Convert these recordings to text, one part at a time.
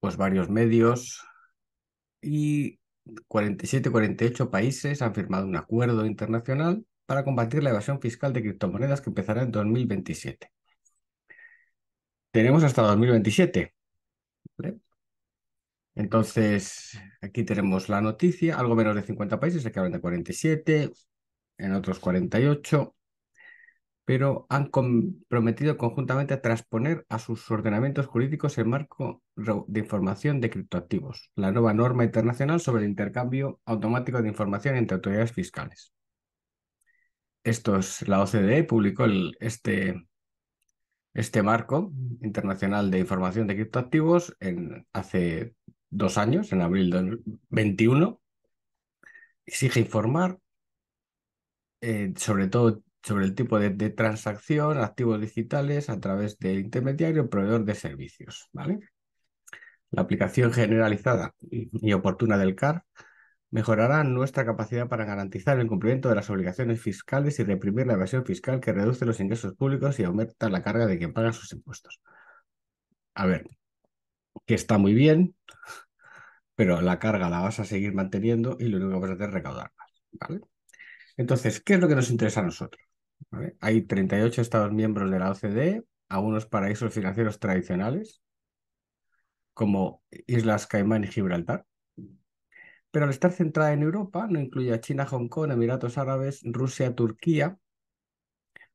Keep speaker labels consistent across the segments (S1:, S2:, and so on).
S1: pues varios medios y 47, 48 países han firmado un acuerdo internacional para combatir la evasión fiscal de criptomonedas que empezará en 2027. Tenemos hasta 2027. Entonces, aquí tenemos la noticia, algo menos de 50 países, aquí hablan de 47, en otros 48 pero han comprometido conjuntamente a transponer a sus ordenamientos jurídicos el marco de información de criptoactivos, la nueva norma internacional sobre el intercambio automático de información entre autoridades fiscales. Esto es, la OCDE publicó el, este, este marco internacional de información de criptoactivos en, hace dos años, en abril de 2021. Exige informar eh, sobre todo sobre el tipo de, transacción, activos digitales a través del intermediario proveedor de servicios. ¿vale? La aplicación generalizada y, oportuna del CAR mejorará nuestra capacidad para garantizar el cumplimiento de las obligaciones fiscales y reprimir la evasión fiscal que reduce los ingresos públicos y aumenta la carga de quien paga sus impuestos. A ver, que está muy bien, pero la carga la vas a seguir manteniendo y lo único que vas a hacer es recaudar ¿vale? Entonces, ¿qué es lo que nos interesa a nosotros? Hay 38 Estados miembros de la OCDE, algunos paraísos financieros tradicionales, como Islas Caimán y Gibraltar. Pero al estar centrada en Europa, no incluye a China, Hong Kong, Emiratos Árabes, Rusia, Turquía,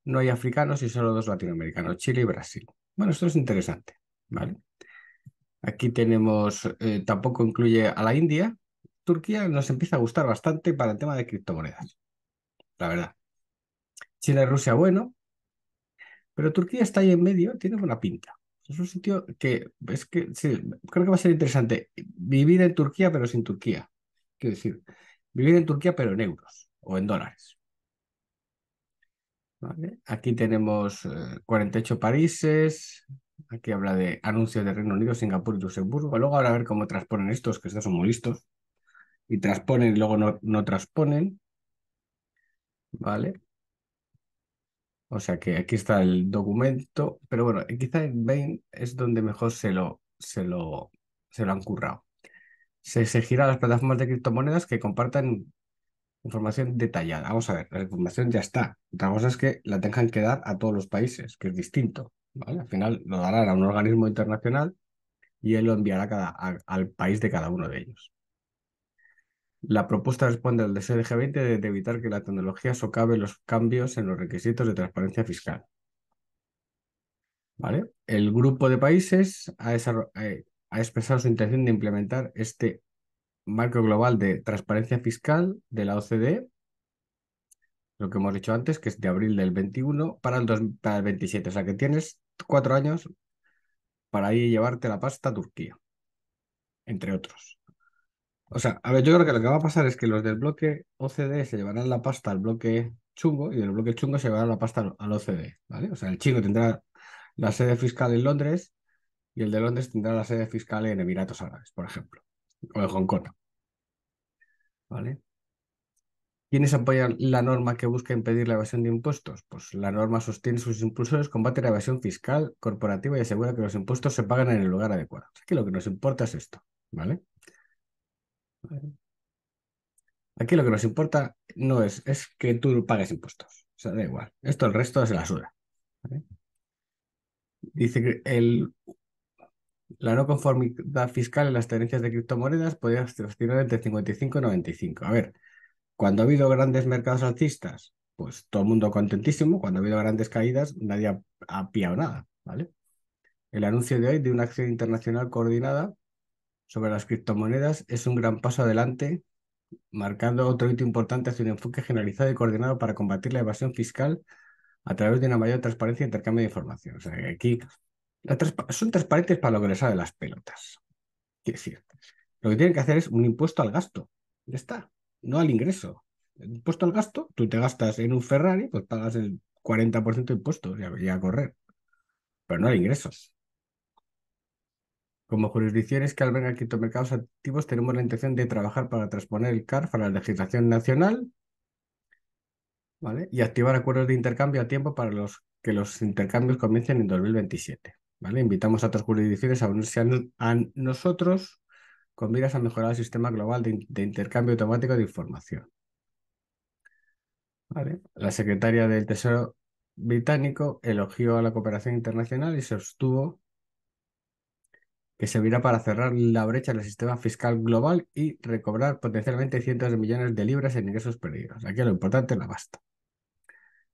S1: no hay africanos y solo dos latinoamericanos, Chile y Brasil. Bueno, esto es interesante, ¿vale? Aquí tenemos, eh, tampoco incluye a la India. Turquía nos empieza a gustar bastante para el tema de criptomonedas, la verdad. China y Rusia, bueno, pero Turquía está ahí en medio, tiene buena pinta. Es un sitio que que creo que va a ser interesante vivir en Turquía, pero sin Turquía. Quiero decir, vivir en Turquía, pero en euros o en dólares. ¿Vale? Aquí tenemos 48 eh, países. Aquí habla de anuncios de Reino Unido, Singapur y Luxemburgo. Luego ahora a ver cómo transponen estos, que estos son muy listos. Y transponen y luego no, no transponen. ¿Vale? O sea que aquí está el documento, pero bueno, quizá en Bain es donde mejor se lo, se lo, han currado. Se exigirá a las plataformas de criptomonedas que compartan información detallada. Vamos a ver, la información ya está. Otra cosa es que la tengan que dar a todos los países, que es distinto. Al final lo darán a un organismo internacional y él lo enviará al país de cada uno de ellos. La propuesta responde al deseo de G20 de evitar que la tecnología socave los cambios en los requisitos de transparencia fiscal. ¿Vale? El grupo de países ha, eh, expresado su intención de implementar este marco global de transparencia fiscal de la OCDE, lo que hemos dicho antes, que es de abril del 21 para el, para 27. O sea que tienes cuatro años para ir llevarte la pasta a Turquía, entre otros. O sea, a ver, yo creo que lo que va a pasar es que los del bloque OCDE se llevarán la pasta al bloque chungo y del bloque chungo se llevará la pasta al OCDE, ¿vale? O sea, el chino tendrá la sede fiscal en Londres y el de Londres tendrá la sede fiscal en Emiratos Árabes, por ejemplo, o en Hong Kong. ¿Vale? ¿Quiénes apoyan la norma que busca impedir la evasión de impuestos? Pues la norma sostiene sus impulsores, combate la evasión fiscal, corporativa y asegura que los impuestos se pagan en el lugar adecuado. Aquí que lo que nos importa es esto, ¿vale? Aquí lo que nos importa no es, es que tú pagues impuestos. O sea, da igual. Esto el resto es la suya. Dice que el, la no conformidad fiscal en las tenencias de criptomonedas podría oscilar entre 55 y 95. A ver, cuando ha habido grandes mercados alcistas, pues todo el mundo contentísimo. Cuando ha habido grandes caídas, nadie ha, pillado nada. ¿Vale? El anuncio de hoy de una acción internacional coordinada sobre las criptomonedas es un gran paso adelante, marcando otro hito importante hacia un enfoque generalizado y coordinado para combatir la evasión fiscal a través de una mayor transparencia y e intercambio de información. O sea, aquí son transparentes para lo que les sale las pelotas. decir, lo que tienen que hacer es un impuesto al gasto. Ya está, no al ingreso. El impuesto al gasto, tú te gastas en un Ferrari, pues pagas el 40% de impuestos y a, correr, pero no al ingreso. Como jurisdicciones que albergan mercados activos, tenemos la intención de trabajar para transponer el CARF a la legislación nacional ¿vale? y activar acuerdos de intercambio a tiempo para los, que los intercambios comiencen en 2027. ¿vale? Invitamos a otras jurisdicciones a unirse a, nosotros con miras a mejorar el sistema global de, intercambio automático de información. ¿Vale? La secretaria del Tesoro británico elogió a la cooperación internacional y se sostuvo que servirá para cerrar la brecha del sistema fiscal global y recobrar potencialmente cientos de millones de libras en ingresos perdidos. Aquí lo importante es la pasta.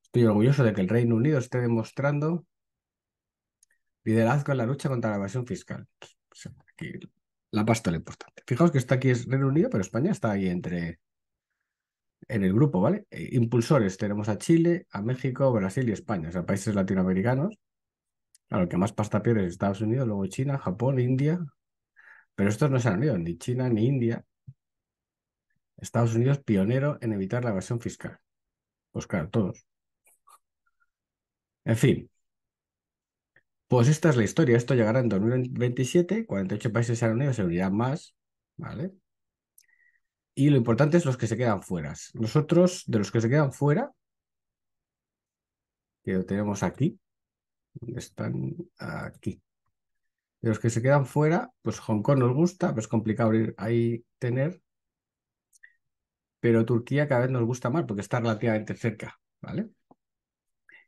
S1: Estoy orgulloso de que el Reino Unido esté demostrando liderazgo en la lucha contra la evasión fiscal. aquí la pasta es lo importante. Fijaos que está aquí es Reino Unido, pero España está ahí entre en el grupo, ¿vale? Eh, impulsores tenemos a Chile, a México, Brasil y España, o sea, países latinoamericanos Claro, que más pasta pierde es Estados Unidos, luego China, Japón, India. Pero estos no se han unido, ni China ni India. Estados Unidos pionero en evitar la evasión fiscal. Pues claro, todos. En fin. Pues esta es la historia. Esto llegará en 2027. 48 países se han unido, se unirán más. ¿Vale? Y lo importante es los que se quedan fuera. Nosotros, de los que se quedan fuera, que lo tenemos aquí, están aquí. De los que se quedan fuera, pues Hong Kong nos gusta, pero es complicado ahí tener. Pero Turquía cada vez nos gusta más porque está relativamente cerca, ¿vale?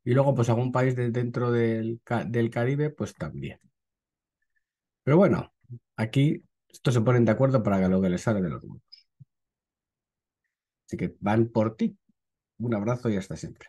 S1: Y luego, pues algún país dentro del, Caribe, pues también. Pero bueno, aquí estos se ponen de acuerdo para lo que les sale de los grupos. Así que van por ti. Un abrazo y hasta siempre.